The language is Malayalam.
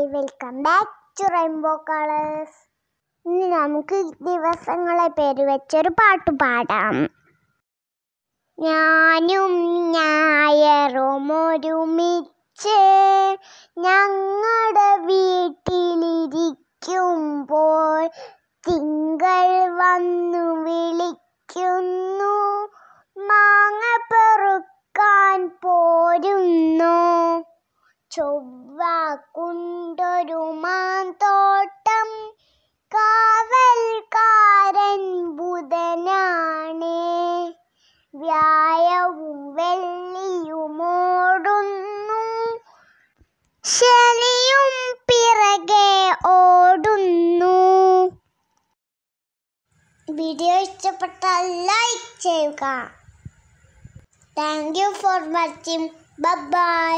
hi welcome back to rainbow colours ഇനി നമുക്ക് ദിവസങ്ങളെ പേര് വെച്ചൊരു പാട്ട് പാടാം ഞാനും ഞായറും ഒരുമിച്ച് ഞങ്ങളുടെ വീട്ടിലിരിക്കുമ്പോൾ തിങ്കൾ വന്ന് ചൊവ്വാക്കുണ്ടൊരു മാന്തോട്ടം കാവൽക്കാരൻ ബുധനാണേ വ്യായവും വെള്ളിയുമോടുന്നു ശനിയും പിറകെ ഓടുന്നു വീഡിയോ ഇഷ്ടപ്പെട്ടാൽ ലൈക്ക് ചെയ്യുക thank you for watching by